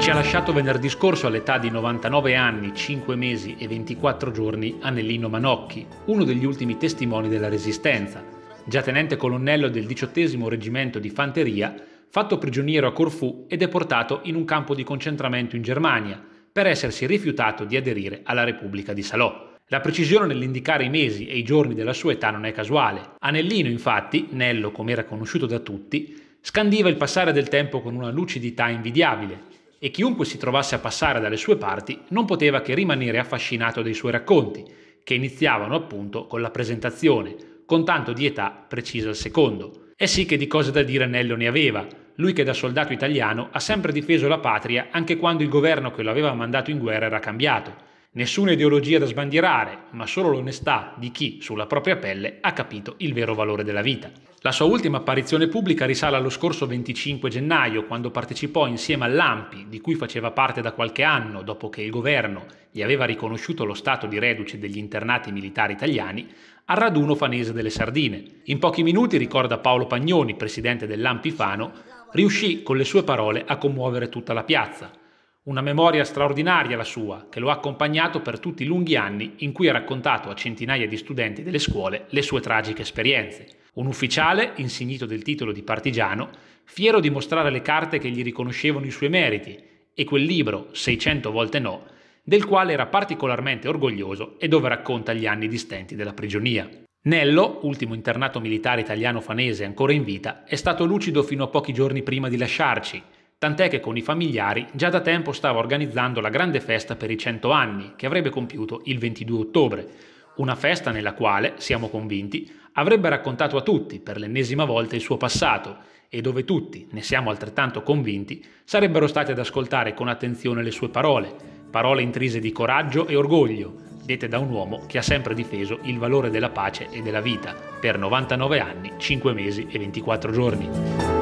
Ci ha lasciato venerdì scorso all'età di 99 anni, 5 mesi e 24 giorni Anellino Manocchi, uno degli ultimi testimoni della Resistenza, già tenente colonnello del 18 reggimento di fanteria, fatto prigioniero a Corfù e deportato in un campo di concentramento in Germania, per essersi rifiutato di aderire alla Repubblica di Salò. La precisione nell'indicare i mesi e i giorni della sua età non è casuale. Anellino, infatti, Nello come era conosciuto da tutti, scandiva il passare del tempo con una lucidità invidiabile, e chiunque si trovasse a passare dalle sue parti non poteva che rimanere affascinato dai suoi racconti, che iniziavano appunto con la presentazione, con tanto di età precisa al secondo. E sì che di cose da dire Nello ne aveva, lui che da soldato italiano ha sempre difeso la patria anche quando il governo che lo aveva mandato in guerra era cambiato, Nessuna ideologia da sbandierare, ma solo l'onestà di chi, sulla propria pelle, ha capito il vero valore della vita. La sua ultima apparizione pubblica risale allo scorso 25 gennaio, quando partecipò insieme all'AMPI, di cui faceva parte da qualche anno dopo che il governo gli aveva riconosciuto lo stato di reduce degli internati militari italiani, al raduno fanese delle Sardine. In pochi minuti, ricorda Paolo Pagnoni, presidente dell'AMPI Fano, riuscì con le sue parole a commuovere tutta la piazza una memoria straordinaria la sua, che lo ha accompagnato per tutti i lunghi anni in cui ha raccontato a centinaia di studenti delle scuole le sue tragiche esperienze. Un ufficiale, insignito del titolo di partigiano, fiero di mostrare le carte che gli riconoscevano i suoi meriti, e quel libro, 600 volte no, del quale era particolarmente orgoglioso e dove racconta gli anni distenti della prigionia. Nello, ultimo internato militare italiano fanese ancora in vita, è stato lucido fino a pochi giorni prima di lasciarci, tant'è che con i familiari già da tempo stava organizzando la grande festa per i 100 anni, che avrebbe compiuto il 22 ottobre, una festa nella quale, siamo convinti, avrebbe raccontato a tutti per l'ennesima volta il suo passato e dove tutti, ne siamo altrettanto convinti, sarebbero stati ad ascoltare con attenzione le sue parole, parole intrise di coraggio e orgoglio, dette da un uomo che ha sempre difeso il valore della pace e della vita, per 99 anni, 5 mesi e 24 giorni.